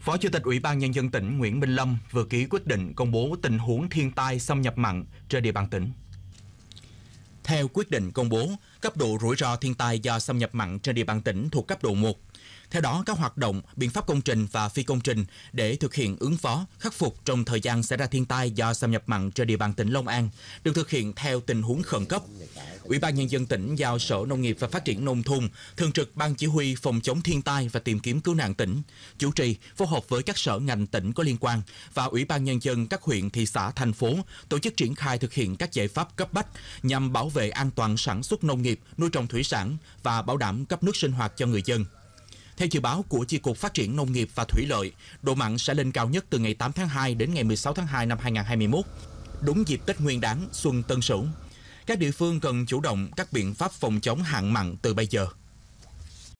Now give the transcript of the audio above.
Phó Chủ tịch Ủy ban Nhân dân tỉnh Nguyễn Minh Lâm vừa ký quyết định công bố tình huống thiên tai xâm nhập mặn trên địa bàn tỉnh theo quyết định công bố cấp độ rủi ro thiên tai do xâm nhập mặn trên địa bàn tỉnh thuộc cấp độ 1. Theo đó, các hoạt động, biện pháp công trình và phi công trình để thực hiện ứng phó, khắc phục trong thời gian xảy ra thiên tai do xâm nhập mặn trên địa bàn tỉnh Long An được thực hiện theo tình huống khẩn cấp. Ủy ban nhân dân tỉnh giao Sở Nông nghiệp và Phát triển nông thôn, thường trực Ban chỉ huy phòng chống thiên tai và tìm kiếm cứu nạn tỉnh chủ trì phối hợp với các sở ngành tỉnh có liên quan và Ủy ban nhân dân các huyện, thị xã, thành phố tổ chức triển khai thực hiện các giải pháp cấp bách nhằm bảo vệ về an toàn sản xuất nông nghiệp, nuôi trồng thủy sản và bảo đảm cấp nước sinh hoạt cho người dân. Theo dự báo của Chi cục Phát triển Nông nghiệp và Thủy lợi, độ mặn sẽ lên cao nhất từ ngày 8 tháng 2 đến ngày 16 tháng 2 năm 2021, đúng dịp Tết Nguyên đán Xuân Tân Sửu. Các địa phương cần chủ động các biện pháp phòng chống hạn mặn từ bây giờ.